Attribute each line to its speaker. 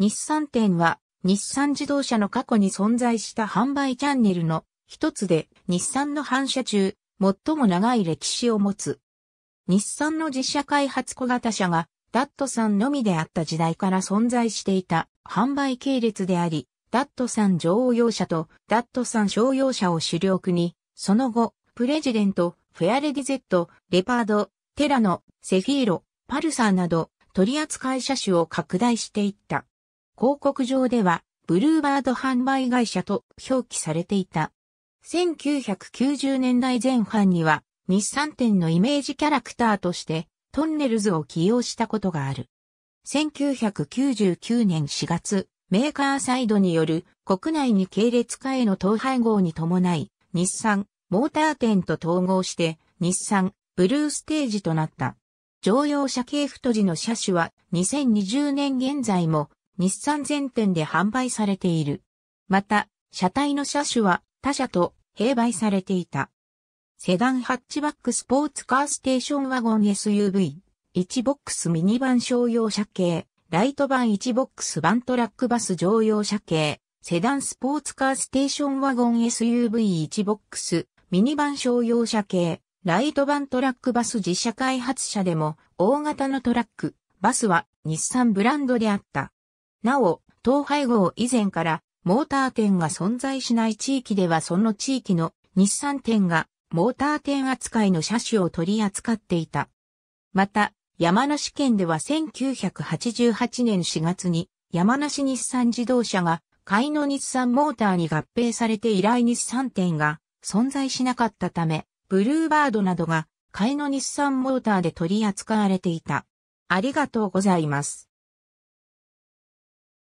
Speaker 1: 日産店は日産自動車の過去に存在した販売チャンネルの一つで日産の反射中最も長い歴史を持つ。日産の実社開発小型車がダットさんのみであった時代から存在していた販売系列であり、ダットさん乗用車とダットさん商用車を主力に、その後、プレジデント、フェアレディゼット、レパード、テラノ、セフィーロ、パルサーなど取扱車種を拡大していった。広告上では、ブルーバード販売会社と表記されていた。1990年代前半には、日産店のイメージキャラクターとして、トンネルズを起用したことがある。1999年4月、メーカーサイドによる国内に系列化への統廃合に伴い、日産、モーター店と統合して、日産、ブルーステージとなった。乗用車系太字の車種は2020年現在も日産全店で販売されている。また、車体の車種は他社と併売されていた。セダンハッチバックスポーツカーステーションワゴン SUV、1ボックスミニバン商用車系、ライトバン1ボックスバントラックバス乗用車系、セダンスポーツカーステーションワゴン SUV1 ボックス、ミニバン商用車系、ライトバントラックバス自社開発車でも、大型のトラック、バスは日産ブランドであった。なお、統廃合以前からモーター店が存在しない地域ではその地域の日産店がモーター店扱いの車種を取り扱っていた。また、山梨県では1988年4月に山梨日産自動車が海の日産モーターに合併されて以来日産店が存在しなかったため、ブルーバードなどが海の日産モーターで取り扱われていた。ありがとうございます。